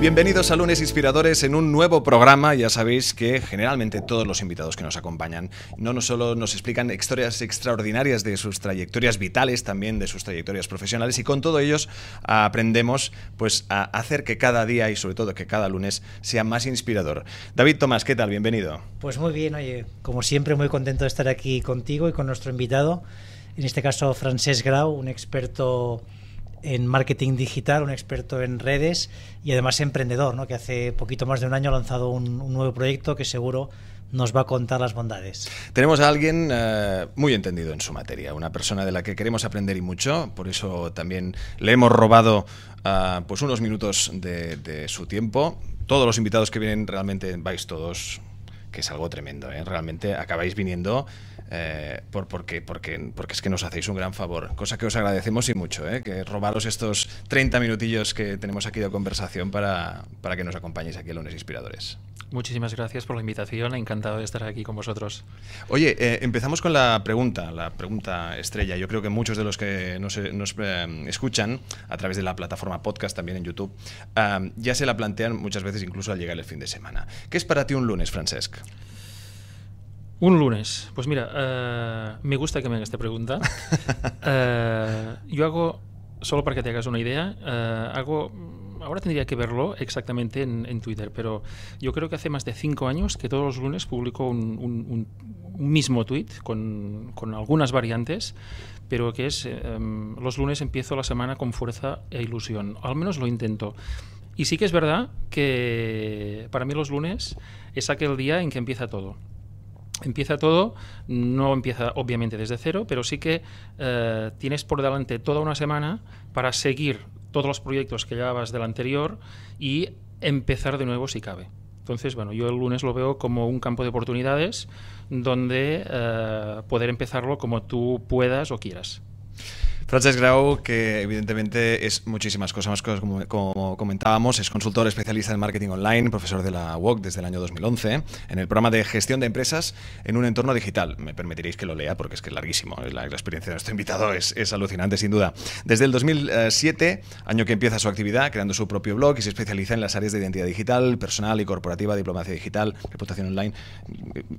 Bienvenidos a Lunes Inspiradores en un nuevo programa. Ya sabéis que generalmente todos los invitados que nos acompañan no, solo nos explican historias extraordinarias de sus trayectorias vitales, también de sus trayectorias profesionales y con todo ellos aprendemos pues a hacer que cada día y sobre todo que cada lunes sea más inspirador. David Tomás, ¿qué tal? Bienvenido. Pues muy bien, oye, como siempre muy contento de estar aquí contigo y con nuestro invitado, en este caso Francés Grau, un experto en marketing digital, un experto en redes y además emprendedor, ¿no? que hace poquito más de un año ha lanzado un, nuevo proyecto que seguro nos va a contar las bondades. Tenemos a alguien eh, muy entendido en su materia, una persona de la que queremos aprender y mucho, por eso también le hemos robado eh, pues unos minutos de, su tiempo. Todos los invitados que vienen realmente vais todos, que es algo tremendo, ¿eh? realmente acabáis viniendo eh, por, porque, porque, porque es que nos hacéis un gran favor, cosa que os agradecemos y mucho, ¿eh? que robaros estos 30 minutillos que tenemos aquí de conversación para, que nos acompañéis aquí en Lunes Inspiradores. Muchísimas gracias por la invitación, encantado de estar aquí con vosotros. Oye, eh, empezamos con la pregunta, la pregunta estrella. Yo creo que muchos de los que nos escuchan a través de la plataforma podcast, también en YouTube, ya se la plantean muchas veces incluso al llegar el fin de semana. ¿Qué es para ti un lunes, Francesc? Un lunes. Pues mira, eh, me gusta que me hagas esta pregunta. Eh, yo hago, solo para que te hagas una idea, eh, hago, ahora tendría que verlo exactamente en, Twitter, pero yo creo que hace más de cinco años que todos los lunes publico un, mismo tweet con, algunas variantes, pero que es, em, los lunes empiezo la semana con fuerza e ilusión. Al menos lo intento. Y sí que es verdad que para mí los lunes es aquel día en que empieza todo. Empieza todo, no empieza obviamente desde cero, pero sí que eh, tienes por delante toda una semana para seguir todos los proyectos que llevabas del anterior y empezar de nuevo si cabe. Entonces, bueno, yo el lunes lo veo como un campo de oportunidades donde eh, poder empezarlo como tú puedas o quieras. Francesc Grau, que evidentemente es muchísimas cosas más cosas como, comentábamos, es consultor especialista en marketing online, profesor de la UOC desde el año 2011, en el programa de gestión de empresas en un entorno digital. Me permitiréis que lo lea porque es que es larguísimo, la, experiencia de nuestro invitado es, es, alucinante sin duda. Desde el 2007, año que empieza su actividad, creando su propio blog y se especializa en las áreas de identidad digital, personal y corporativa, diplomacia digital, reputación online.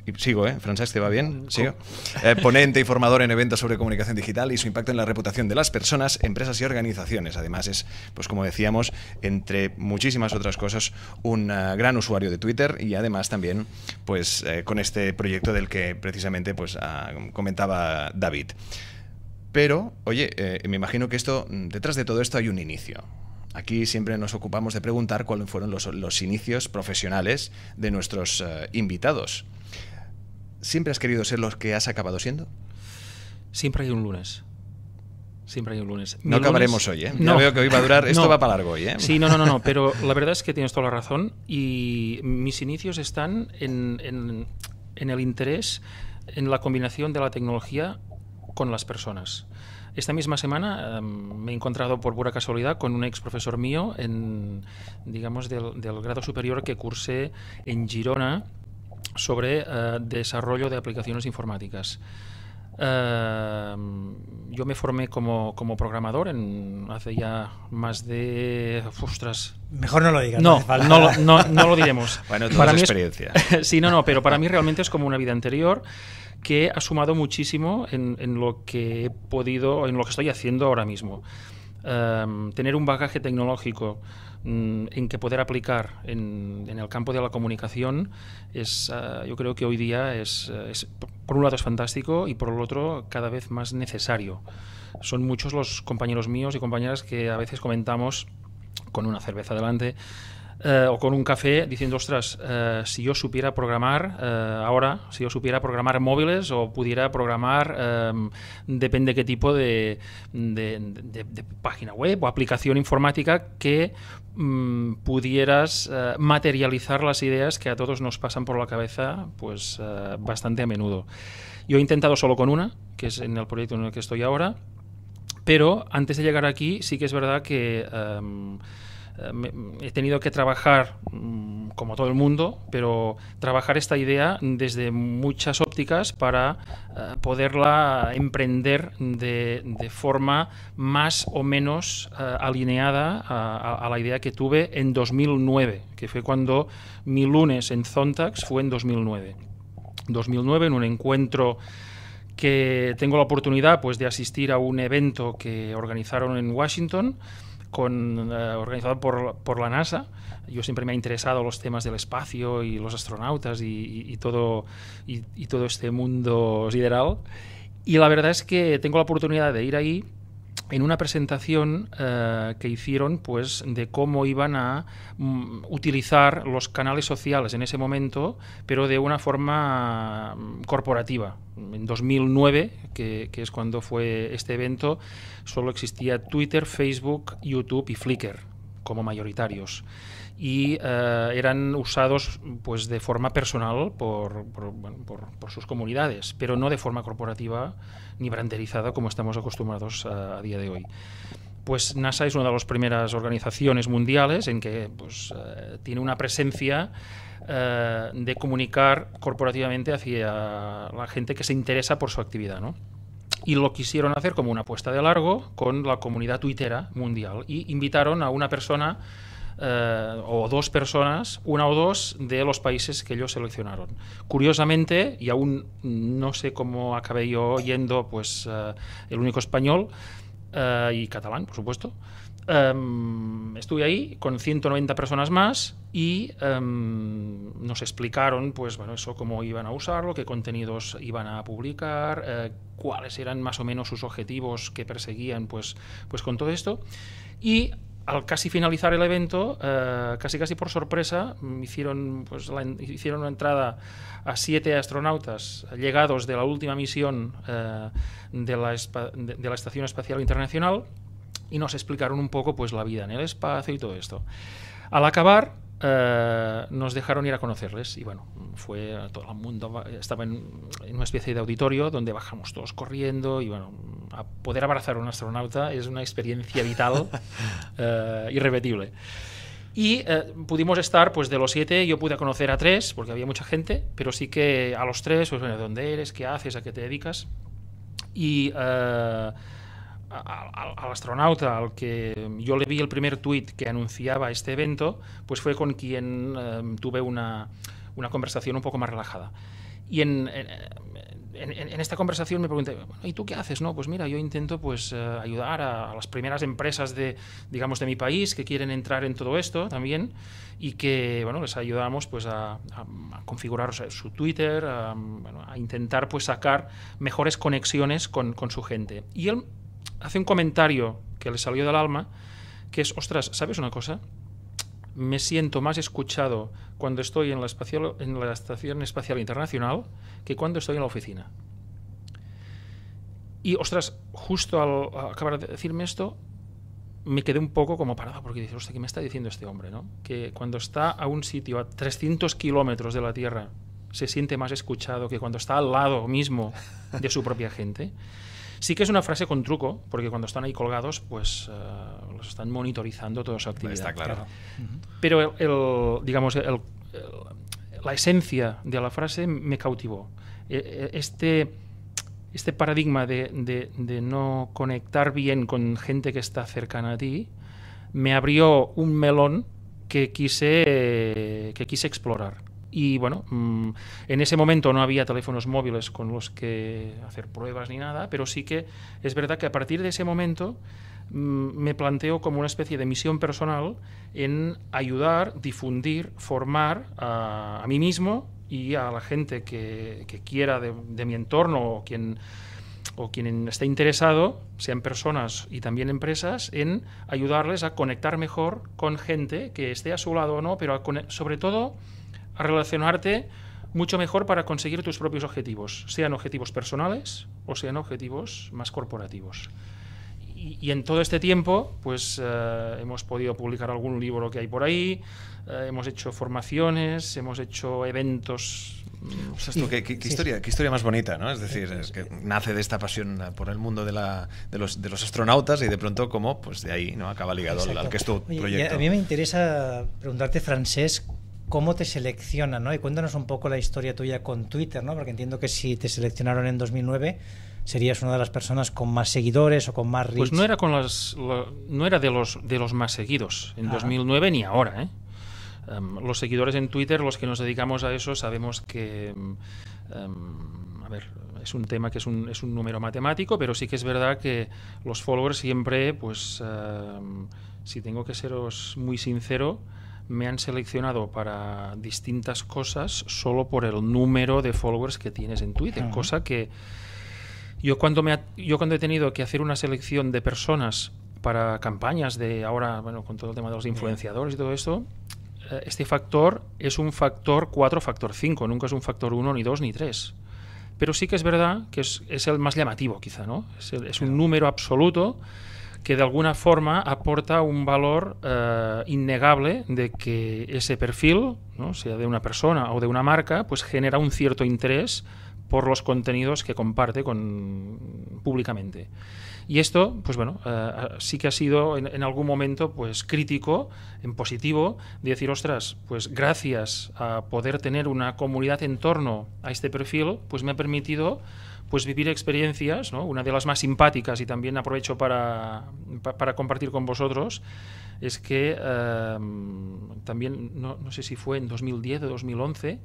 Y, sigo, ¿eh? Francesc, ¿te va bien? Mm, sigo. Eh, ponente y formador en eventos sobre comunicación digital y su impacto en la reputación de las Personas, Empresas y Organizaciones. Además es, pues como decíamos, entre muchísimas otras cosas, un eh, gran usuario de Twitter y además también pues eh, con este proyecto del que precisamente pues ah, comentaba David. Pero, oye, eh, me imagino que esto, mm, detrás de todo esto hay un inicio. Aquí siempre nos ocupamos de preguntar cuáles fueron los, inicios profesionales de nuestros invitados. ¿Siempre has querido ser los que has acabado siendo? Siempre hay un lunes. Siempre hay un lunes. no acabaremos hoy, ¿eh? No, veo que hoy va a durar. Esto va para largo hoy, ¿eh? Sí, no, no, no, Pero la verdad es que tienes toda la razón. Y mis inicios están en, el interés, en la combinación de la tecnología con las personas. Esta misma semana em, me he encontrado por pura casualidad con un ex profesor mío, en, digamos, del, grado superior que cursé en Girona sobre eh, desarrollo de aplicaciones informáticas. Em, yo me formé como, programador en hace ya más de. Ostras. Mejor no lo digas. No, no, lo diremos. bueno, toda para experiencia. sí, no, no, pero para mí realmente es como una vida anterior que ha sumado muchísimo en, en lo que he podido, en lo que estoy haciendo ahora mismo. Em, tener un bagaje tecnológico mm, en que poder aplicar en, el campo de la comunicación, es, eh, yo creo que hoy día eh, es, por un lado es fantástico y por el otro cada vez más necesario. Son muchos los compañeros míos y compañeras que a veces comentamos con una cerveza delante eh, o con un café diciendo, ostras, eh, si yo supiera programar eh, ahora, si yo supiera programar móviles o pudiera programar, em, depende qué tipo de, página web o aplicación informática que mm, pudieras materializar las ideas que a todos nos pasan por la cabeza pues bastante a menudo. Yo he intentado solo con una, que es en el proyecto en el que estoy ahora, pero antes de llegar aquí sí que es verdad que... Em, eh, he tenido que trabajar, mm, como todo el mundo, pero trabajar esta idea desde muchas ópticas para eh, poderla emprender de, forma más o menos eh, alineada a, la idea que tuve en 2009, que fue cuando mi lunes en Zontax fue en 2009. 2009 en un encuentro que tengo la oportunidad pues de asistir a un evento que organizaron en Washington eh, organizado por, la NASA. Yo siempre me ha interesado los temas del espacio y los astronautas y, todo, y, y todo este mundo sideral. Y la verdad es que tengo la oportunidad de ir ahí en una presentación eh, que hicieron pues de cómo iban a mm, utilizar los canales sociales en ese momento, pero de una forma mm, corporativa. En 2009, que, es cuando fue este evento, solo existía Twitter, Facebook, YouTube y Flickr como mayoritarios y eh, eran usados pues de forma personal por, por sus comunidades, pero no de forma corporativa ni branderizada como estamos acostumbrados eh, a, día de hoy pues NASA es una de las primeras organizaciones mundiales en que pues, eh, tiene una presencia eh, de comunicar corporativamente hacia la gente que se interesa por su actividad. Y lo quisieron hacer como una apuesta de largo con la comunidad tuitera mundial y invitaron a una persona eh, o dos personas, una o dos de los países que ellos seleccionaron. Curiosamente, y aún no sé cómo acabé yo yendo, pues eh, el único español eh, y catalán, por supuesto. Em, estuve ahí con 190 personas más y em, nos explicaron, pues bueno, eso, cómo iban a usarlo, qué contenidos iban a publicar, cuáles eran más o menos sus objetivos que perseguían, pues, pues con todo esto. Y al casi finalizar el evento, eh, casi casi por sorpresa, hicieron, pues, hicieron una entrada a siete astronautas llegados de la última misión eh, de, la la Estación Espacial Internacional y nos explicaron un poco pues, la vida en el espacio y todo esto. Al acabar, eh, nos dejaron ir a conocerles y bueno, fue todo el mundo, estaba en, una especie de auditorio donde bajamos todos corriendo y bueno, a poder abrazar a un astronauta es una experiencia vital eh, irrepetible. Y eh, pudimos estar, pues de los siete, yo pude conocer a tres, porque había mucha gente, pero sí que a los tres, pues bueno, ¿dónde eres? ¿Qué haces? ¿A qué te dedicas? Y al, astronauta al que yo le vi el primer tuit que anunciaba este evento, pues fue con quien em, tuve una, una, conversación un poco más relajada. Y en, en, esta conversación me pregunté, ¿y tú qué haces? No, pues mira, yo intento pues, eh, ayudar a, las primeras empresas de, digamos, de mi país que quieren entrar en todo esto también y que, bueno, les ayudamos pues, a, configurar su Twitter, a, intentar pues, sacar mejores conexiones con, con su gente. Y él hace un comentario que le salió del alma, que es, ostras, ¿sabes una cosa? Me siento más escuchado cuando estoy en la, en la Estación Espacial Internacional que cuando estoy en la oficina. Y, ostras, justo al, acabar de decirme esto, me quedé un poco como parado porque dices, ostras, ¿qué me está diciendo este hombre? ¿no? Que cuando está a un sitio a 300 kilómetros de la Tierra, se siente más escuchado que cuando está al lado mismo de su propia gente. Sí que es una frase con truco, porque cuando están ahí colgados, pues eh, los están monitorizando toda su actividad. Está claro. Pero digamos, la esencia de la frase me cautivó. E, e, este, este paradigma de, no conectar bien con gente que está cercana a ti me abrió un melón que quise, que quise explorar. Y bueno, mm, en ese momento no había teléfonos móviles con los que hacer pruebas ni nada, pero sí que es verdad que a partir de ese momento mm, me planteo como una especie de misión personal en ayudar, difundir, formar a, a mí mismo y a la gente que, quiera de, mi entorno o quien, o quien esté interesado, sean personas y también empresas, en ayudarles a conectar mejor con gente que esté a su lado o no, pero sobre todo a relacionarte mucho mejor para conseguir tus propios objetivos, sean objetivos personales o sean objetivos más corporativos. Y, en todo este tiempo, pues eh, hemos podido publicar algún libro que hay por ahí, eh, hemos hecho formaciones, hemos hecho eventos mm, pues qué, historia, qué historia más bonita, ¿no? Es decir, nace de esta pasión por el mundo de, la, de, los, astronautas y de pronto, como Pues de ahí ¿no? acaba ligado al, que es tu proyecto. a mí me interesa preguntarte, Francesc, cómo te seleccionan, ¿no? Y cuéntanos un poco la historia tuya con Twitter, ¿no? Porque entiendo que si te seleccionaron en 2009 serías una de las personas con más seguidores o con más pues reach. Pues no era con las no era de los de los más seguidos en 2009 ah. ni ahora, ¿eh? Em, los seguidores en Twitter, los que nos dedicamos a eso, sabemos que em, em, a ver, es un tema que es un, es un número matemático, pero sí que es verdad que los followers siempre, pues, si tengo que seros muy sincero, me han seleccionado para distintas cosas solo por el número de followers que tienes en Twitter, cosa que yo cuando, me yo cuando he tenido que hacer una selección de personas para campañas de ahora, bueno, con todo el tema de los influenciadores y todo esto, eh, este factor es un factor 4, factor 5, nunca es un factor 1, ni 2, ni 3. Pero sí que es verdad que es, es el más llamativo, quizá, ¿no? Es, es un número absoluto que de alguna forma aporta un valor eh, innegable de que ese perfil, ¿no? sea de una persona o de una marca, pues genera un cierto interés por los contenidos que comparte con, públicamente. Y esto, pues bueno, eh, sí que ha sido en, algún momento pues crítico, en positivo, de decir, ostras, pues gracias a poder tener una comunidad en torno a este perfil, pues me ha permitido pues vivir experiencias, una de las más simpáticas y también aprovecho para, compartir con vosotros, es que em, también, no, sé si fue en 2010 o 2011,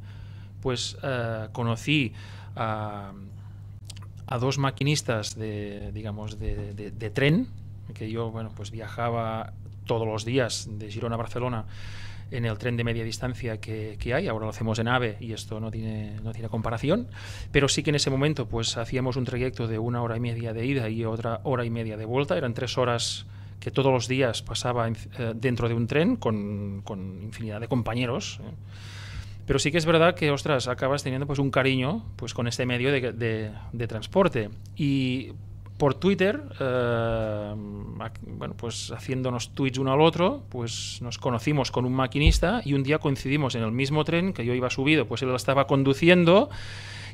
pues eh, conocí a, dos maquinistas de, digamos, tren, que yo, bueno, pues viajaba todos los días de Girona a Barcelona en el tren de media distancia que, hay. Ahora lo hacemos en AVE y esto no tiene, no tiene comparación. Pero sí que en ese momento pues hacíamos un trayecto de una hora y media de ida y otra hora y media de vuelta. Eran tres horas que todos los días pasaba eh, dentro de un tren con, infinidad de compañeros. ¿eh? Pero sí que es verdad que, ostras, acabas teniendo pues un cariño pues con este medio de, de transporte. Y por Twitter, eh, bueno, pues haciéndonos tweets uno al otro, pues nos conocimos con un maquinista y un día coincidimos en el mismo tren que yo iba subido, pues él estaba conduciendo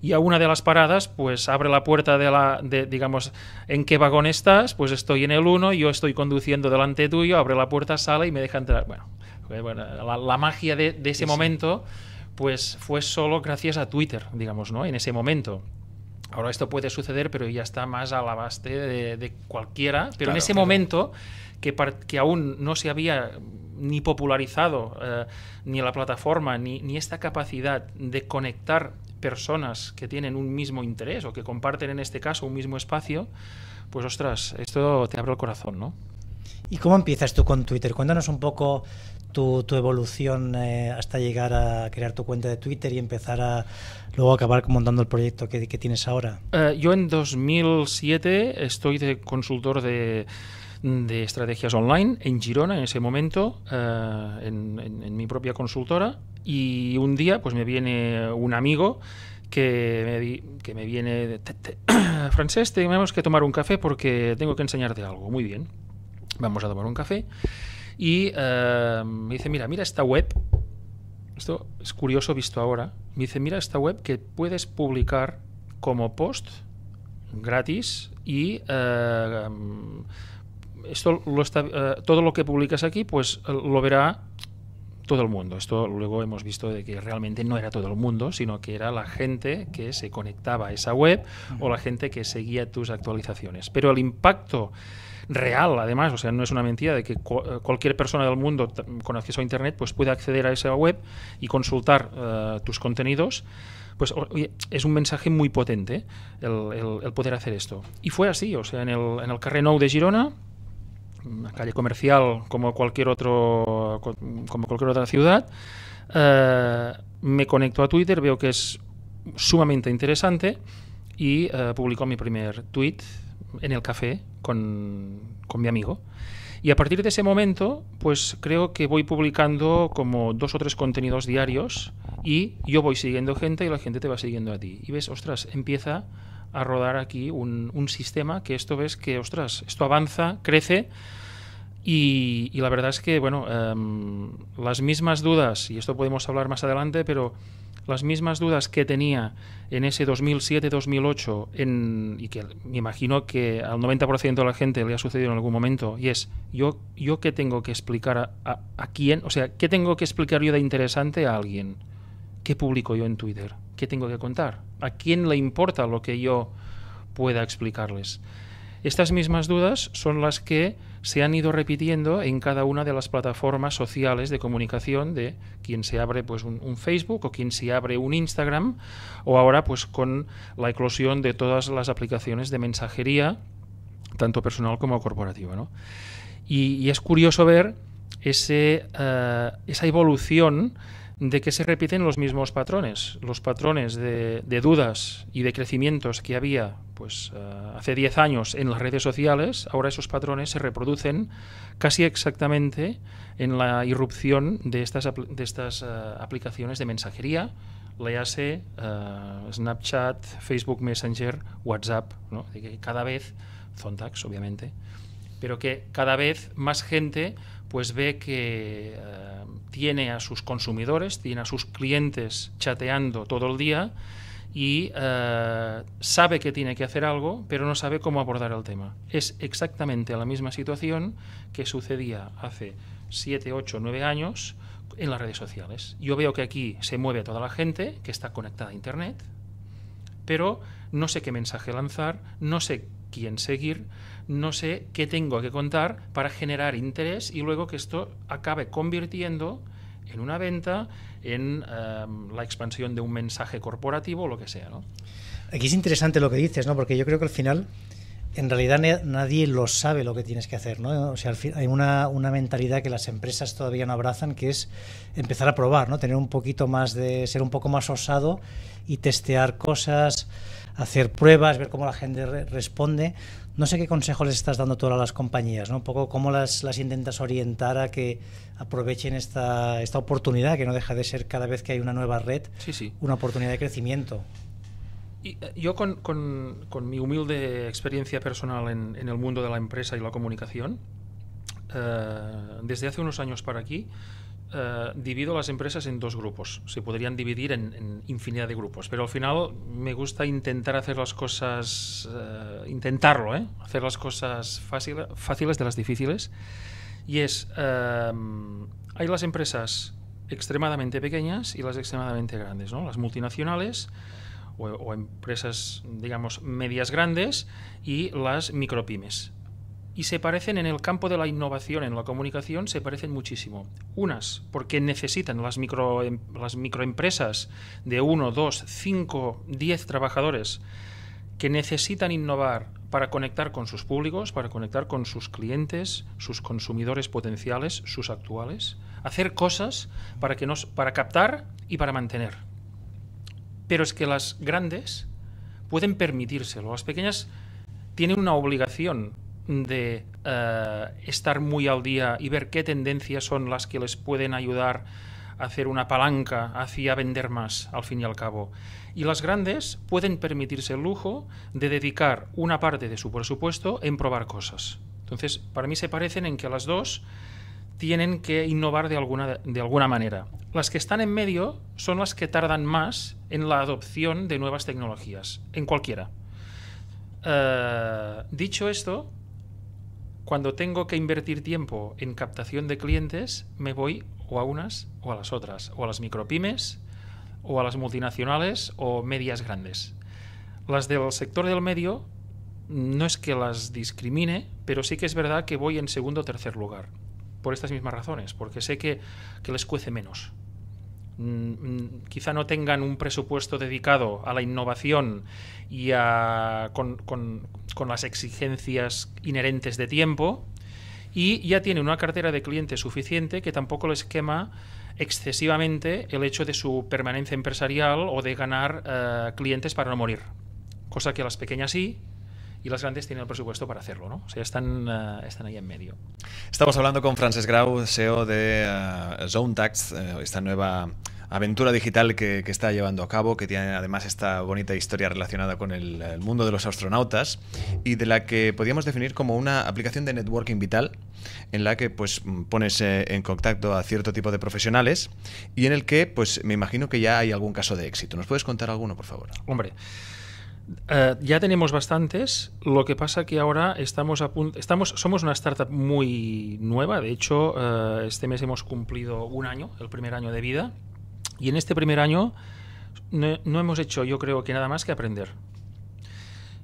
y a una de las paradas, pues abre la puerta de la, de, digamos, ¿en qué vagón estás? Pues estoy en el 1, yo estoy conduciendo delante tuyo, abre la puerta, sale y me deja entrar. Bueno, pues la, magia de, ese momento, pues fue solo gracias a Twitter, digamos, ¿no? En ese momento. Ahora esto puede suceder, pero ya está más al abaste de, de cualquiera. Pero en ese momento, que, aún no se había ni popularizado eh, ni la plataforma, ni, ni esta capacidad de conectar personas que tienen un mismo interés o que comparten en este caso un mismo espacio, pues ostras, esto te abre el corazón, ¿no? ¿Y cómo empiezas tú con Twitter? Cuéntanos un poco tu, evolución eh, hasta llegar a crear tu cuenta de Twitter y empezar a luego acabar montando el proyecto que, que tienes ahora? Eh, yo en 2007 estoy de consultor de de estrategias online en Girona en ese momento, eh, en, mi propia consultora. Y un día pues me viene un amigo que me, que me viene, Francés, tenemos que tomar un café porque tengo que enseñarte algo. Muy bien, vamos a tomar un café. Y eh, me dice, mira, mira esta web. Esto es curioso visto ahora. Me dice, mira esta web que puedes publicar como post gratis y eh, esto lo está, eh, todo lo que publicas aquí pues lo verá todo el mundo. Esto luego hemos visto de que realmente no era todo el mundo, sino que era la gente que se conectaba a esa web o la gente que seguía tus actualizaciones. Pero el impacto real, además, o sea, no es una mentira de que eh, cualquier persona del mundo con acceso a Internet pues puede acceder a esa web y consultar eh, tus contenidos pues es un mensaje muy potente eh, el, poder hacer esto. Y fue así, o sea, en el, en el Carré Nou de Girona, una calle comercial como cualquier, otro, como cualquier otra ciudad, me conecto a Twitter, veo que es sumamente interesante y eh, publicó mi primer tweet en el café con, mi amigo. Y a partir de ese momento, pues creo que voy publicando como dos o tres contenidos diarios y yo voy siguiendo gente y la gente te va siguiendo a ti. Y ves, ostras, empieza a rodar aquí un, sistema que esto ves que, ostras, esto avanza, crece. Y, la verdad es que, bueno, em, las mismas dudas, y esto podemos hablar más adelante, pero las mismas dudas que tenía en ese 2007-2008 y que me imagino que al 90% de la gente le ha sucedido en algún momento y es yo yo qué tengo que explicar a, a, quién o sea qué tengo que explicar yo de interesante a alguien qué publico yo en Twitter qué tengo que contar a quién le importa lo que yo pueda explicarles estas mismas dudas son las que se han ido repitiendo en cada una de las plataformas sociales de comunicación de quien se abre pues, un, Facebook o quien se abre un Instagram o ahora pues con la eclosión de todas las aplicaciones de mensajería, tanto personal como corporativa. Y, es curioso ver ese, eh, esa evolución de que se repiten los mismos patrones, los patrones de, dudas y de crecimientos que había pues, eh, hace 10 años en las redes sociales, ahora esos patrones se reproducen casi exactamente en la irrupción de estas, de estas eh, aplicaciones de mensajería, le eh, Snapchat, Facebook Messenger, WhatsApp, ¿no? que cada vez, Zontax obviamente, pero que cada vez más gente pues ve que eh, tiene a sus consumidores, tiene a sus clientes chateando todo el día y eh, sabe que tiene que hacer algo, pero no sabe cómo abordar el tema. Es exactamente la misma situación que sucedía hace 7, 8, 9 años en las redes sociales. Yo veo que aquí se mueve toda la gente que está conectada a Internet, pero no sé qué mensaje lanzar, no sé quién seguir, no sé qué tengo que contar para generar interés y luego que esto acabe convirtiendo en una venta, en em, la expansión de un mensaje corporativo o lo que sea. Aquí es interesante lo que dices, ¿no? porque yo creo que al final en realidad nadie lo sabe lo que tienes que hacer, ¿no? O sea, hay una, una, mentalidad que las empresas todavía no abrazan, que es empezar a probar, ¿no? Tener un poquito más de, ser un poco más osado y testear cosas, hacer pruebas, ver cómo la gente responde. No sé qué consejos les estás dando tú a las compañías, ¿no? Un poco cómo las, intentas orientar a que aprovechen esta, oportunidad, que no deja de ser cada vez que hay una nueva red, sí, sí. una oportunidad de crecimiento. Y, eh, yo con, mi humilde experiencia personal en, el mundo de la empresa y la comunicación, eh, desde hace unos años para aquí, eh, divido las empresas en dos grupos. Se podrían dividir en, infinidad de grupos, pero al final me gusta intentar hacer las cosas, eh, intentarlo, ¿eh? hacer las cosas fáciles de las difíciles. Y es, hay las empresas extremadamente pequeñas y las extremadamente grandes, ¿no? las multinacionales. O, o empresas, digamos, medias grandes y las micropymes y se parecen en el campo de la innovación, en la comunicación, se parecen muchísimo. Unas, porque necesitan las, micro, las microempresas de uno, dos, cinco, diez trabajadores que necesitan innovar para conectar con sus públicos, para conectar con sus clientes, sus consumidores potenciales, sus actuales, hacer cosas para, que nos, para captar y para mantener. Pero es que las grandes pueden permitírselo, las pequeñas tienen una obligación de eh, estar muy al día y ver qué tendencias son las que les pueden ayudar a hacer una palanca hacia vender más, al fin y al cabo. Y las grandes pueden permitirse el lujo de dedicar una parte de su presupuesto en probar cosas. Entonces, para mí se parecen en que las dos tienen que innovar de alguna, de alguna manera. Las que están en medio son las que tardan más en la adopción de nuevas tecnologías, en cualquiera. Eh, dicho esto, cuando tengo que invertir tiempo en captación de clientes, me voy o a unas o a las otras, o a las micropymes, o a las multinacionales o medias grandes. Las del sector del medio no es que las discrimine, pero sí que es verdad que voy en segundo o tercer lugar, por estas mismas razones, porque sé que, que les cuece menos. Mm, mm, quizá no tengan un presupuesto dedicado a la innovación y a, con, las exigencias inherentes de tiempo y ya tienen una cartera de clientes suficiente que tampoco les quema excesivamente el hecho de su permanencia empresarial o de ganar eh, clientes para no morir. Cosa que a las pequeñas sí, y las grandes tienen el presupuesto para hacerlo, ¿no? O sea, están, eh, están ahí en medio. Estamos hablando con Frances Grau, CEO de uh, Tax, eh, esta nueva aventura digital que, está llevando a cabo, que tiene además esta bonita historia relacionada con el, mundo de los astronautas y de la que podríamos definir como una aplicación de networking vital en la que pues pones en contacto a cierto tipo de profesionales y en el que pues me imagino que ya hay algún caso de éxito. ¿Nos puedes contar alguno, por favor? Hombre, eh, ya tenemos bastantes, lo que pasa que ahora estamos somos una startup muy nueva, de hecho eh, este mes hemos cumplido un año, el primer año de vida, y en este primer año no, hemos hecho yo creo que nada más que aprender.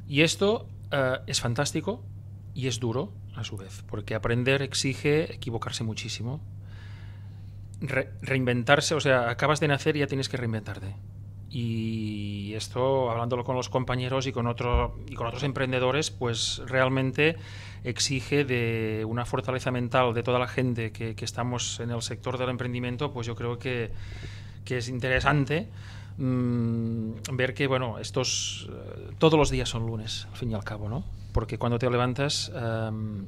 Y esto eh, es fantástico y es duro a su vez, porque aprender exige equivocarse muchísimo, reinventarse, o sea, acabas de nacer y ya tienes que reinventarte y esto, hablándolo con los compañeros y con, y con otros emprendedores, pues realmente exige de una fortaleza mental de toda la gente que, estamos en el sector del emprendimiento, pues yo creo que, que es interesante mm, ver que, bueno, estos, eh, todos los días son lunes, al fin y al cabo, ¿no? Porque cuando te levantas... Em,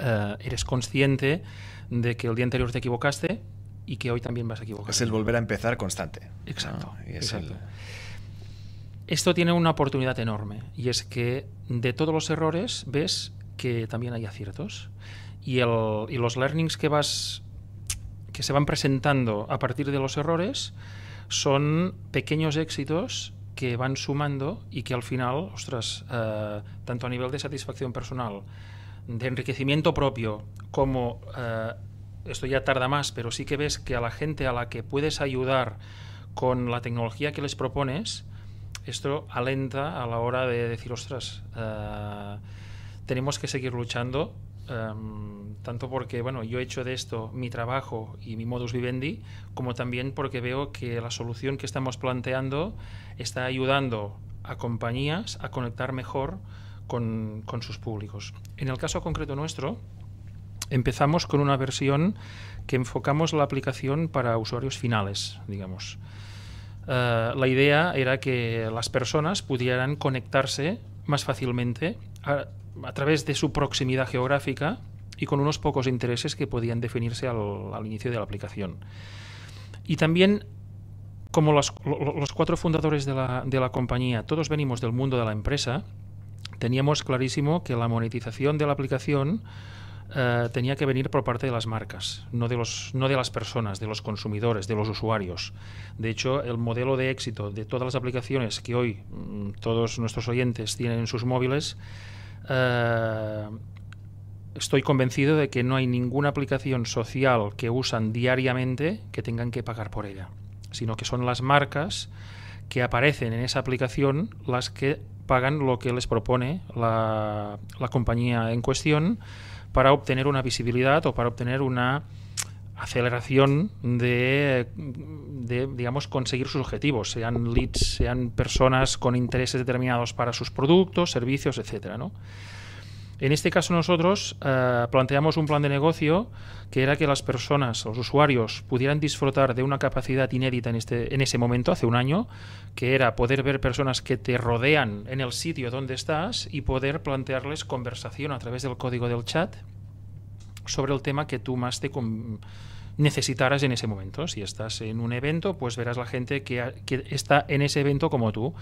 eh, eres consciente de que el día anterior te equivocaste, y que hoy también vas a equivocar. Es el volver a empezar constante. Exacto. Ah, Esto tiene una oportunidad enorme y es que de todos los errores ves que también hay aciertos y, el, los learnings que vas que se van presentando a partir de los errores son pequeños éxitos que van sumando y que al final, ostras, eh, tanto a nivel de satisfacción personal, de enriquecimiento propio, como eh, esto ya tarda más, pero sí que ves que a la gente a la que puedes ayudar con la tecnología que les propones, esto alenta a la hora de decir, ostras, eh, tenemos que seguir luchando, em, tanto porque, bueno, yo he hecho de esto mi trabajo y mi modus vivendi, como también porque veo que la solución que estamos planteando está ayudando a compañías a conectar mejor con sus públicos. En el caso concreto nuestro, empezamos con una versión que enfocamos la aplicación para usuarios finales, digamos. Eh, la idea era que las personas pudieran conectarse más fácilmente a, través de su proximidad geográfica y con unos pocos intereses que podían definirse al, inicio de la aplicación. Y también, como los, cuatro fundadores de la, de la compañía, todos venimos del mundo de la empresa, teníamos clarísimo que la monetización de la aplicación eh, tenía que venir por parte de las marcas, no de, los, no de las personas, de los consumidores, de los usuarios. De hecho, el modelo de éxito de todas las aplicaciones que hoy mm, todos nuestros oyentes tienen en sus móviles, eh, estoy convencido de que no hay ninguna aplicación social que usan diariamente que tengan que pagar por ella, sino que son las marcas que aparecen en esa aplicación las que pagan lo que les propone la, la compañía en cuestión para obtener una visibilidad o para obtener una aceleración de, digamos, conseguir sus objetivos, sean leads, sean personas con intereses determinados para sus productos, servicios, etcétera, ¿no? En este caso nosotros eh, planteamos un plan de negocio que era que las personas, los usuarios, pudieran disfrutar de una capacidad inédita en, este, en ese momento, hace un año, que era poder ver personas que te rodean en el sitio donde estás y poder plantearles conversación a través del código del chat sobre el tema que tú más te... Con necesitarás en ese momento. Si estás en un evento, pues verás la gente que, que, está en ese evento como tú.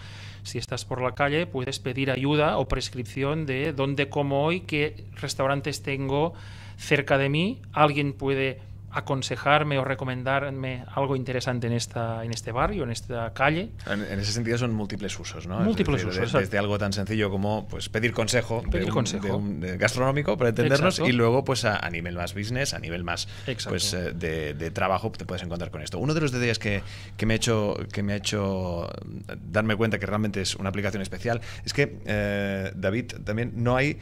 Si estás por la calle, puedes pedir ayuda o prescripción de dónde como hoy, qué restaurantes tengo cerca de mí. Alguien puede aconsejarme o recomendarme algo interesante en, esta, en este barrio, en esta calle. En, ese sentido son múltiples usos, ¿no? Múltiples usos. De, desde algo tan sencillo como pues, pedir consejo, eh, gastronómico, para entendernos, y luego pues a, nivel más business, a nivel más pues, eh, de, trabajo, te puedes encontrar con esto. Uno de los detalles que, me, ha hecho, que me ha hecho mm, darme cuenta que realmente es una aplicación especial es que, eh, David, también no hay...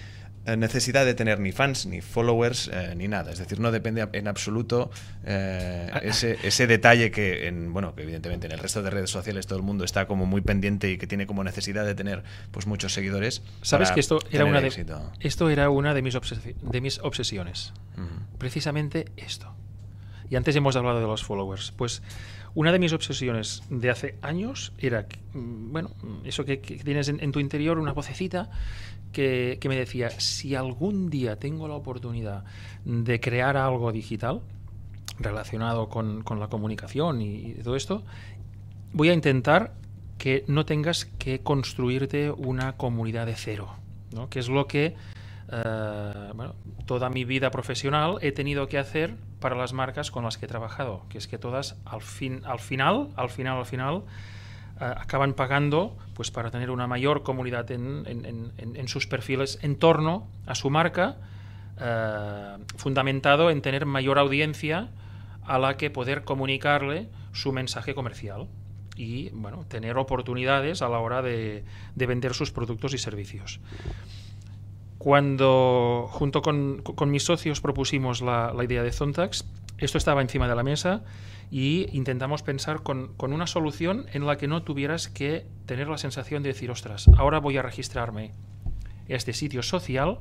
Eh, necesidad de tener ni fans, ni followers, eh, ni nada. Es decir, no depende en absoluto eh, ese, detalle que, en, bueno, que evidentemente en el resto de redes sociales todo el mundo está como muy pendiente y que tiene como necesidad de tener pues muchos seguidores. Sabes que esto era, una de, esto era una de mis, de mis obsesiones. Precisamente esto. Y antes hemos hablado de los followers. Pues una de mis obsesiones de hace años era, mm, bueno, eso que, tienes en, tu interior, una vocecita que, me decía, si algún día tengo la oportunidad de crear algo digital relacionado con, la comunicación y, todo esto, voy a intentar que no tengas que construirte una comunidad de cero, ¿no? que es lo que eh, toda mi vida profesional he tenido que hacer para las marcas con las que he trabajado, que es que todas al, fin, al final, al final, al final, acaban pagando pues para tener una mayor comunidad en, sus perfiles en torno a su marca, eh, fundamentado en tener mayor audiencia a la que poder comunicarle su mensaje comercial y bueno, tener oportunidades a la hora de, vender sus productos y servicios. Cuando junto con, mis socios propusimos la, la idea de Zontax, esto estaba encima de la mesa y intentamos pensar con, una solución en la que no tuvieras que tener la sensación de decir, ostras, ahora voy a registrarme a este sitio social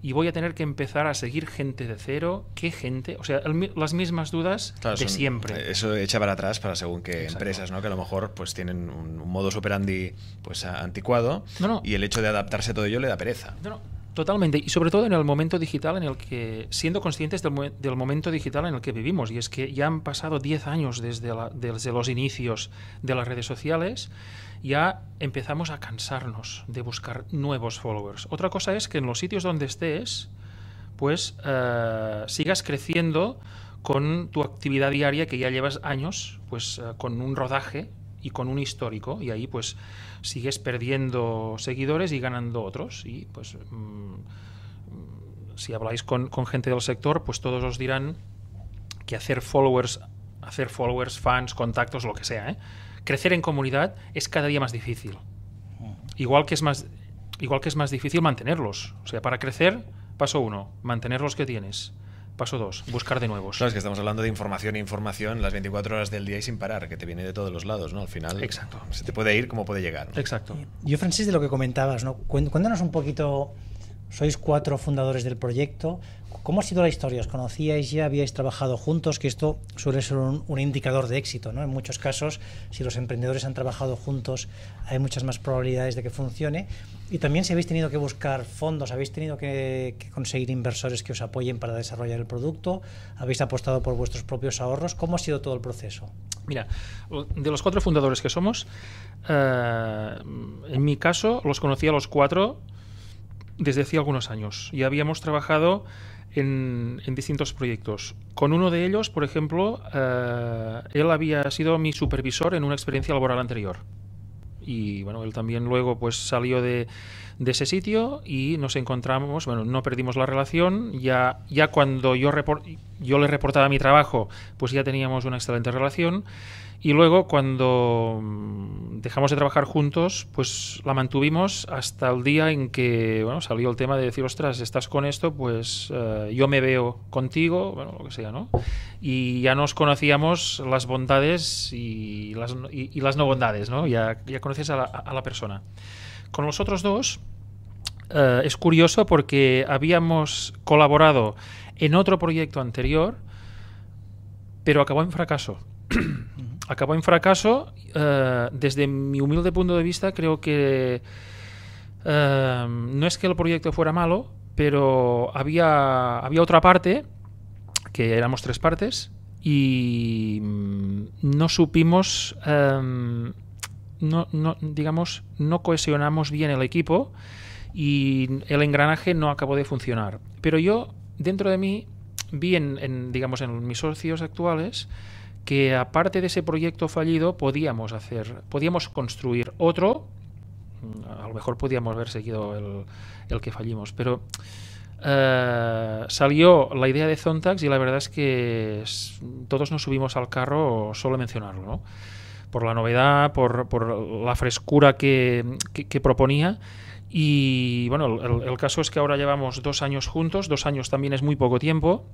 y voy a tener que empezar a seguir gente de cero, qué gente, o sea, las mismas dudas de siempre. Eso echa para atrás para según qué empresas, ¿no? Que a lo mejor pues tienen un, un modus operandi pues anticuado y el hecho de adaptarse todo ello le da pereza. Totalmente, y sobre todo en el momento digital en el que, siendo conscientes del, momento digital en el que vivimos, y es que ya han pasado 10 años desde, los inicios de las redes sociales, ya empezamos a cansarnos de buscar nuevos followers. Otra cosa es que en los sitios donde estés, pues eh, sigas creciendo con tu actividad diaria que ya llevas años, pues eh, con un rodaje y con un histórico y ahí pues sigues perdiendo seguidores y ganando otros y pues mm, mm, si habláis con, gente del sector pues todos os dirán que hacer followers hacer followers fans contactos lo que sea ¿eh? crecer en comunidad es cada día más difícil igual que es más igual que es más difícil mantenerlos o sea para crecer paso uno mantener los que tienes Paso dos, buscar de nuevos. Sabes que estamos hablando de información e información las 24 horas del día y sin parar, que te viene de todos los lados, ¿no? Al final Exacto. se te puede ir como puede llegar. Exacto. Yo, Francis, de lo que comentabas, ¿no? Cuéntanos un poquito, sois cuatro fundadores del proyecto, ¿Cómo ha sido la historia? ¿Os conocíais ya? ¿Habíais trabajado juntos? Que esto suele ser un, indicador de éxito, ¿no? En muchos casos, si los emprendedores han trabajado juntos, hay muchas más probabilidades de que funcione. Y también si habéis tenido que buscar fondos, habéis tenido que, conseguir inversores que os apoyen para desarrollar el producto, habéis apostado por vuestros propios ahorros. ¿Cómo ha sido todo el proceso? Mira, de los cuatro fundadores que somos, eh, en mi caso los conocía los cuatro desde hacía algunos años. Y habíamos trabajado en, distintos proyectos. Con uno de ellos, por ejemplo, eh, él había sido mi supervisor en una experiencia laboral anterior. Y bueno, él también luego pues salió de, ese sitio y nos encontramos, bueno, no perdimos la relación, ya, ya cuando yo, yo le reportaba mi trabajo, pues ya teníamos una excelente relación y luego cuando mm, dejamos de trabajar juntos, pues la mantuvimos hasta el día en que bueno, salió el tema de decir, ostras, estás con esto, pues eh, yo me veo contigo, bueno, lo que sea, ¿no? Y ya nos conocíamos las bondades y las, no bondades, ¿no? Ya, ya conoces a la, persona. Con los otros dos eh, es curioso porque habíamos colaborado en otro proyecto anterior, pero acabó en fracaso. acabó en fracaso. Eh, desde mi humilde punto de vista, creo que eh, no es que el proyecto fuera malo, pero había, había otra parte, que éramos tres partes, y mm, no supimos, em, no, digamos, no cohesionamos bien el equipo y el engranaje no acabó de funcionar. Pero yo, dentro de mí, vi en digamos, en mis socios actuales, que aparte de ese proyecto fallido podíamos hacer, podíamos construir otro, mm, a lo mejor podíamos haber seguido el, que fallimos, pero eh, salió la idea de Zontax y la verdad es que todos nos subimos al carro solo mencionarlo, por la novedad, por, la frescura que, proponía. Y bueno, el caso es que ahora llevamos dos años juntos, dos años también es muy poco tiempo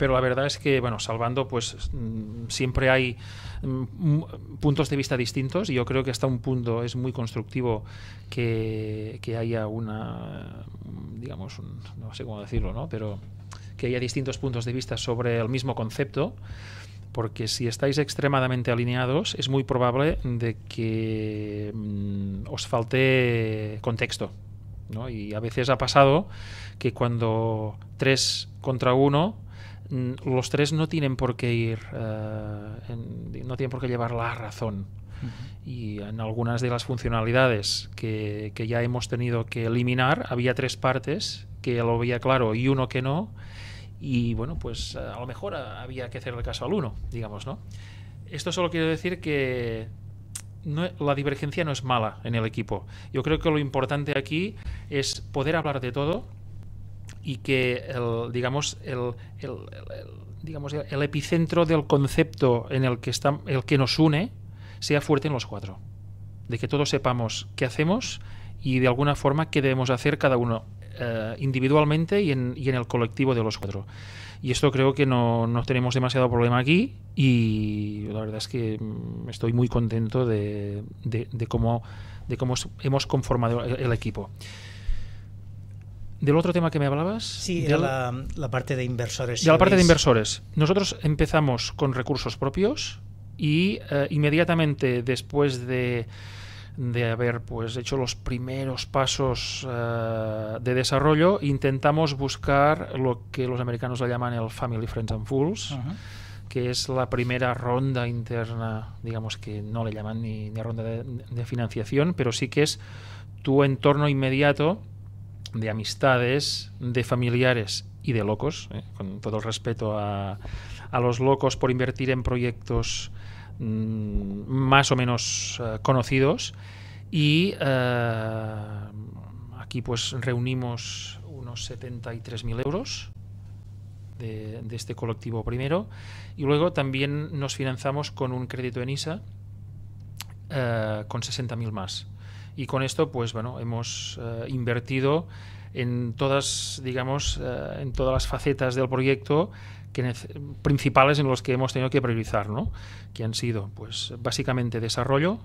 pero la verdad es que, bueno, salvando, pues mm, siempre hay mm, puntos de vista distintos y yo creo que hasta un punto es muy constructivo que, haya una, digamos, no sé cómo decirlo, ¿no? Pero que haya distintos puntos de vista sobre el mismo concepto porque si estáis extremadamente alineados es muy probable de que mm, os falte contexto. ¿no? Y a veces ha pasado que cuando tres contra uno Mm, los tres no tienen por qué ir, eh, no tienen por qué llevar la razón. Y en algunas de las funcionalidades que, ya hemos tenido que eliminar, había tres partes que lo veía claro y uno que no. Y bueno, pues eh, a lo mejor había que hacerle caso al uno, digamos, ¿no? Esto solo quiero decir que la divergencia no es mala en el equipo. Yo creo que lo importante aquí es poder hablar de todo, y que el, digamos, el, el, digamos, el epicentro del concepto en el que, está, el que nos une sea fuerte en los cuatro. De que todos sepamos qué hacemos y de alguna forma qué debemos hacer cada uno eh, individualmente y en, y en, el colectivo de los cuatro. Y esto creo que no, no, tenemos demasiado problema aquí y la verdad es que mm, estoy muy contento de, de, cómo, de cómo hemos conformado el equipo del otro tema que me hablabas. Sí, era la, parte de inversores. De la parte de inversores. Nosotros empezamos con recursos propios y eh, inmediatamente después de, haber pues, hecho los primeros pasos eh, de desarrollo, intentamos buscar lo que los americanos le llaman el Family Friends and Fools. que es la primera ronda interna, digamos que no le llaman ni, ronda de, financiación, pero sí que es tu entorno inmediato de amistades, de familiares y de locos, eh, con todo el respeto a, los locos por invertir en proyectos mm, más o menos eh, conocidos. Y eh, aquí pues reunimos unos 73.000 euros de, este colectivo primero. Y luego también nos financiamos con un crédito en ISA con 60.000 más y con esto pues bueno hemos eh, invertido en todas digamos eh, en todas las facetas del proyecto que principales en los que hemos tenido que priorizar ¿no? que han sido pues básicamente desarrollo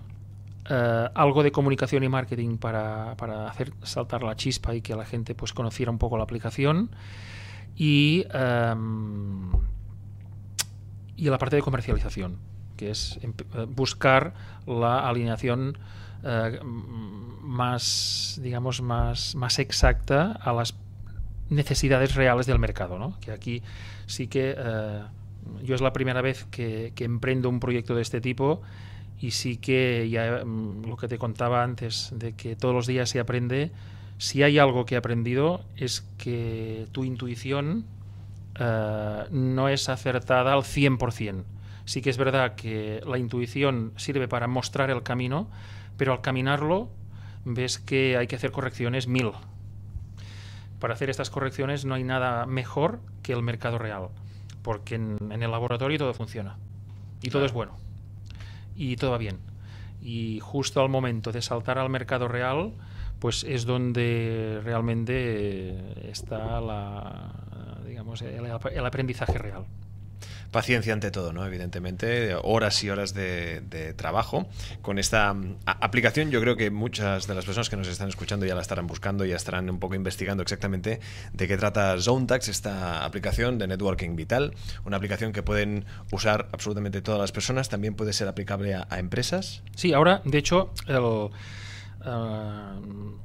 eh, algo de comunicación y marketing para, hacer saltar la chispa y que la gente pues conociera un poco la aplicación y em, y la parte de comercialización que es em, buscar la alineación eh, más, digamos, más, más exacta a las necesidades reales del mercado, ¿no? Que aquí sí que eh, yo es la primera vez que, emprendo un proyecto de este tipo y sí que ya mm, lo que te contaba antes de que todos los días se aprende, si hay algo que he aprendido es que tu intuición eh, no es acertada al 100%. Sí que es verdad que la intuición sirve para mostrar el camino, pero al caminarlo ves que hay que hacer correcciones mil. Para hacer estas correcciones no hay nada mejor que el mercado real, porque en, el laboratorio todo funciona y todo es bueno y todo va bien. Y justo al momento de saltar al mercado real, pues es donde realmente está la, el aprendizaje real paciencia ante todo, ¿no? Evidentemente, horas y horas de, trabajo. Con esta mm, aplicación yo creo que muchas de las personas que nos están escuchando ya la estarán buscando, ya estarán un poco investigando exactamente de qué trata ZoneTax, esta aplicación de networking vital, una aplicación que pueden usar absolutamente todas las personas, también puede ser aplicable a, empresas. Sí, ahora, de hecho, eh,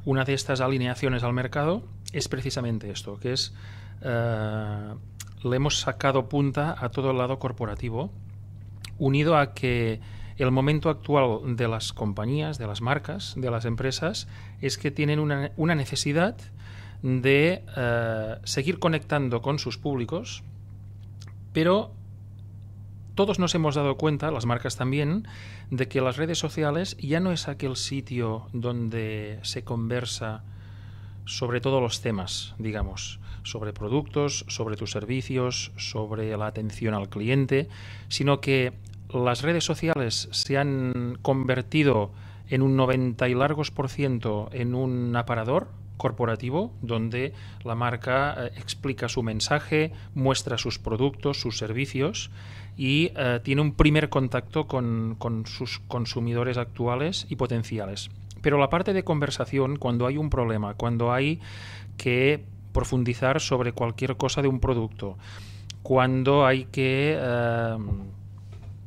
una de estas alineaciones al mercado es precisamente esto, que es... Eh, le hemos sacado punta a todo el lado corporativo, unido a que el momento actual de las compañías, de las marcas, de las empresas, es que tienen una, necesidad de eh, seguir conectando con sus públicos, pero todos nos hemos dado cuenta, las marcas también, de que las redes sociales ya no es aquel sitio donde se conversa sobre todos los temas, digamos sobre productos, sobre tus servicios, sobre la atención al cliente, sino que las redes sociales se han convertido en un 90 y largos por ciento en un aparador corporativo donde la marca eh, explica su mensaje, muestra sus productos, sus servicios y eh, tiene un primer contacto con, con sus consumidores actuales y potenciales. Pero la parte de conversación, cuando hay un problema, cuando hay que profundizar sobre cualquier cosa de un producto, cuando hay que... Eh,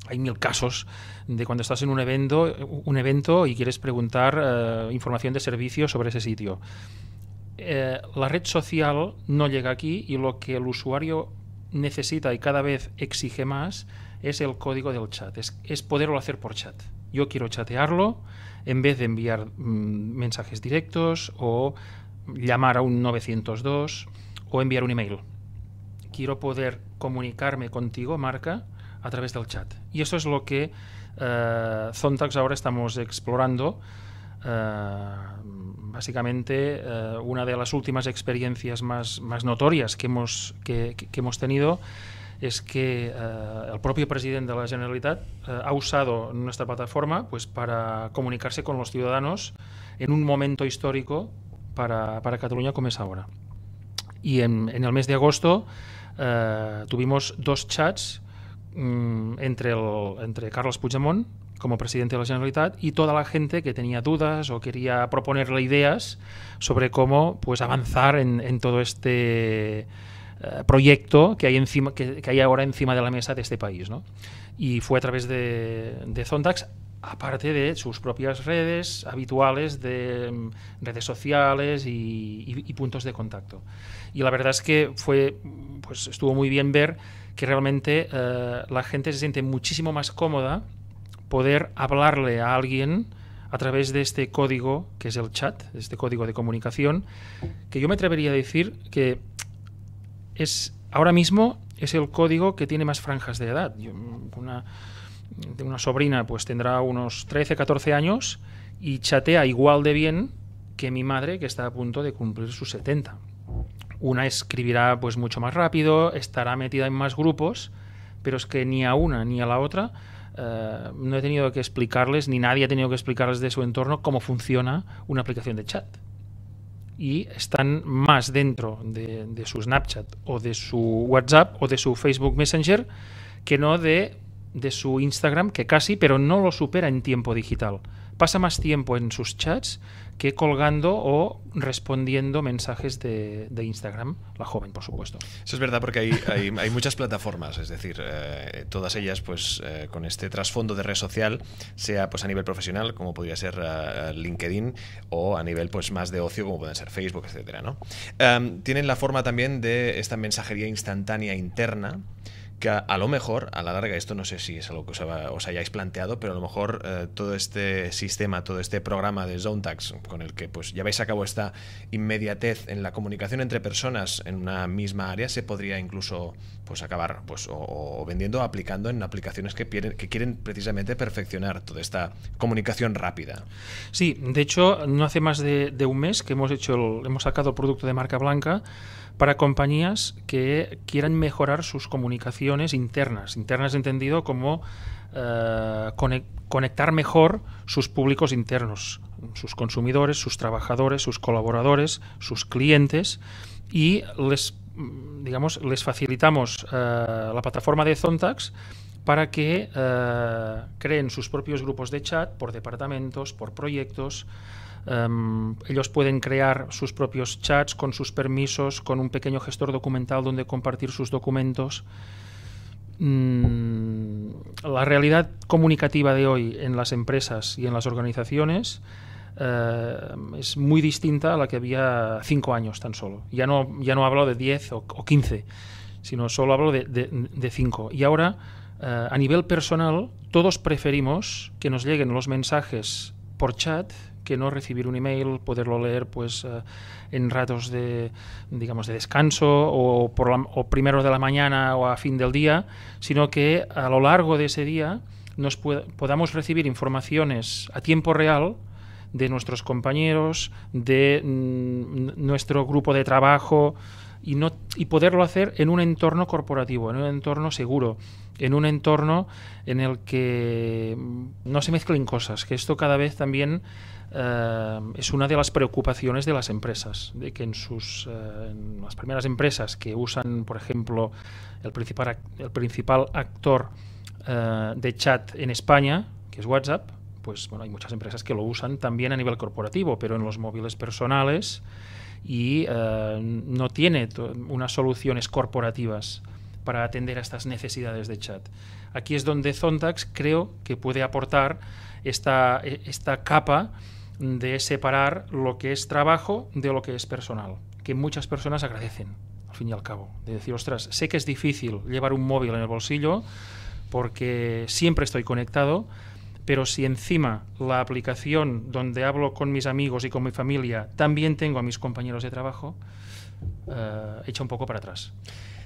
hay mil casos de cuando estás en un evento, un evento y quieres preguntar eh, información de servicio sobre ese sitio. Eh, la red social no llega aquí y lo que el usuario necesita y cada vez exige más es el código del chat, es, poderlo hacer por chat. Yo quiero chatearlo en vez de enviar mm, mensajes directos o llamar a un 902 o enviar un email. Quiero poder comunicarme contigo, marca, a través del chat. Y eso es lo que eh, Zontax ahora estamos explorando. Eh, básicamente, eh, una de las últimas experiencias más, más notorias que hemos, que, que hemos tenido es que eh, el propio presidente de la Generalitat eh, ha usado nuestra plataforma pues, para comunicarse con los ciudadanos en un momento histórico para, para Cataluña es ahora. Y en, el mes de agosto eh, tuvimos dos chats mm, entre, entre Carlos Puigdemont, como presidente de la Generalitat y toda la gente que tenía dudas o quería proponerle ideas sobre cómo pues avanzar en, todo este eh, proyecto que hay encima que, hay ahora encima de la mesa de este país y fue a través de, de Zondax aparte de sus propias redes habituales de mm, redes sociales y, puntos de contacto. Y la verdad es que fue, pues estuvo muy bien ver que realmente eh, la gente se siente muchísimo más cómoda poder hablarle a alguien a través de este código que es el chat, este código de comunicación, que yo me atrevería a decir que es ahora mismo es el código que tiene más franjas de edad. Mm, una sobrina, pues tendrá unos 13, 14 años y chatea igual de bien que mi madre, que está a punto de cumplir sus 70. Una escribirá pues mucho más rápido, estará metida en más grupos, pero es que ni a una ni a la otra eh, no he tenido que explicarles, ni nadie ha tenido que explicarles de su entorno cómo funciona una aplicación de chat. Y están más dentro de su Snapchat o de su WhatsApp o de su Facebook Messenger que no de de su Instagram, que casi, pero no lo supera en tiempo digital. Pasa más tiempo en sus chats que colgando o respondiendo mensajes de, Instagram, la joven, por supuesto. Eso es verdad, porque hay, muchas plataformas, es decir, eh, todas ellas, pues eh, con este trasfondo de red social, sea pues a nivel profesional, como podría ser eh, LinkedIn, o a nivel pues más de ocio, como pueden ser Facebook, etcétera, ¿no? Em, tienen la forma también de esta mensajería instantánea interna que a, lo mejor, a la larga, esto no sé si es algo que os, hayáis planteado, pero a lo mejor eh, todo este sistema, todo este programa de Zone con el que pues lleváis a cabo esta inmediatez en la comunicación entre personas en una misma área, se podría incluso pues acabar pues o, vendiendo o aplicando en aplicaciones que, quieren, precisamente perfeccionar toda esta comunicación rápida. Sí, de hecho, no hace más de, un mes que hemos hecho hemos sacado el producto de marca blanca para compañías que quieran mejorar sus comunicaciones internas, internas entendido como eh, conectar mejor sus públicos internos, sus consumidores, sus trabajadores, sus colaboradores, sus clientes y les digamos les facilitamos eh, la plataforma de Zontax para que eh, creen sus propios grupos de chat por departamentos, por proyectos, Em, ellos pueden crear sus propios chats con sus permisos, con un pequeño gestor documental donde compartir sus documentos. Mm, la realidad comunicativa de hoy en las empresas y en las organizaciones eh, es muy distinta a la que había cinco años tan solo. Ya no, ya no hablo de diez o, quince, sino solo hablo de, de, cinco. Y ahora, eh, a nivel personal, todos preferimos que nos lleguen los mensajes por chat que no recibir un email, poderlo leer pues eh, en ratos de digamos de descanso o por la, primero de la mañana o a fin del día, sino que a lo largo de ese día nos podamos recibir informaciones a tiempo real de nuestros compañeros, de mm, nuestro grupo de trabajo y no y poderlo hacer en un entorno corporativo, en un entorno seguro en un entorno en el que no se mezclen cosas, que esto cada vez también es eh, una de las preocupaciones de las empresas, de que en, sus, eh, las primeras empresas que usan, por ejemplo, el principal, el principal actor eh, de chat en España, que es WhatsApp, pues bueno, hay muchas empresas que lo usan también a nivel corporativo, pero en los móviles personales y no tiene unas soluciones corporativas para atender a estas necesidades de chat. Aquí es donde Zontax creo que puede aportar esta, e-, esta capa de separar lo que es trabajo de lo que es personal, que muchas personas agradecen, al fin y al cabo, de decir, ostras, sé que es difícil llevar un móvil en el bolsillo porque siempre estoy conectado, pero si encima la aplicación donde hablo con mis amigos y con mi familia también tengo a mis compañeros de trabajo, eh, echa un poco para atrás.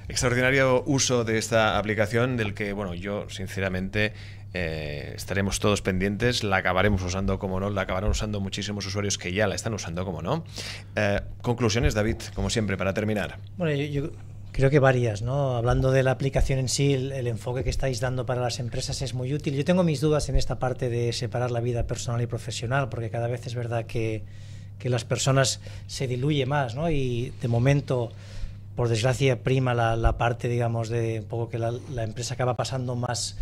Extraordinario uso de esta aplicación del que, bueno, yo sinceramente eh, estaremos todos pendientes, la acabaremos usando como no, la acabarán usando muchísimos usuarios que ya la están usando como no. Eh, conclusiones, David, como siempre, para terminar. Bueno, yo, creo que varias, ¿no? Hablando de la aplicación en sí, el, enfoque que estáis dando para las empresas es muy útil. Yo tengo mis dudas en esta parte de separar la vida personal y profesional, porque cada vez es verdad que, las personas se diluye más, ¿no? Y de momento por desgracia, prima la, parte, digamos, de un poco que la, empresa acaba pasando más,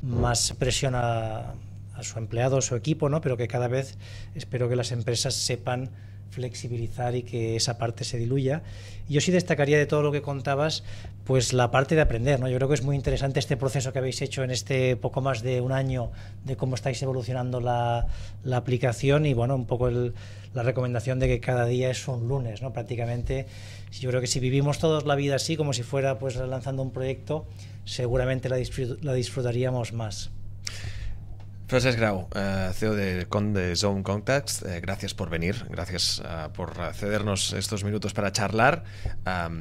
más presión a, a su empleado, a su equipo, ¿no? Pero que cada vez espero que las empresas sepan flexibilizar y que esa parte se diluya. Yo sí destacaría de todo lo que contabas, pues la parte de aprender, ¿no? Yo creo que es muy interesante este proceso que habéis hecho en este poco más de un año de cómo estáis evolucionando la, aplicación y, bueno, un poco la recomendación de que cada día es un lunes, ¿no? Prácticamente, yo creo que si vivimos todos la vida así, como si fuera pues lanzando un proyecto, seguramente la disfrutaríamos más. Francesc Grau, eh, CEO de, Zone Contacts, eh, gracias por venir, gracias eh, por cedernos estos minutos para charlar.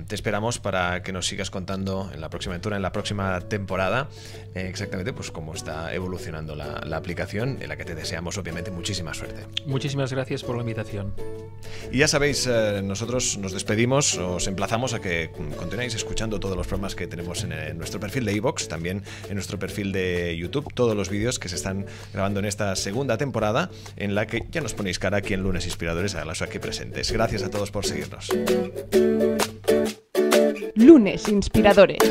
te esperamos para que nos sigas contando en la próxima aventura, en la próxima temporada, exactamente pues cómo está evolucionando la, aplicación, en la que te deseamos obviamente muchísima suerte. Muchísimas gracias por la invitación. Y ya sabéis, nosotros nos despedimos, os emplazamos a que continuéis escuchando todos los programas que tenemos en, nuestro perfil de iVoox, también en nuestro perfil de YouTube, todos los vídeos que se están grabando en esta segunda temporada en la que ya nos ponéis cara aquí en Lunes Inspiradores a las aquí presentes. Gracias a todos por seguirnos. Lunes Inspiradores.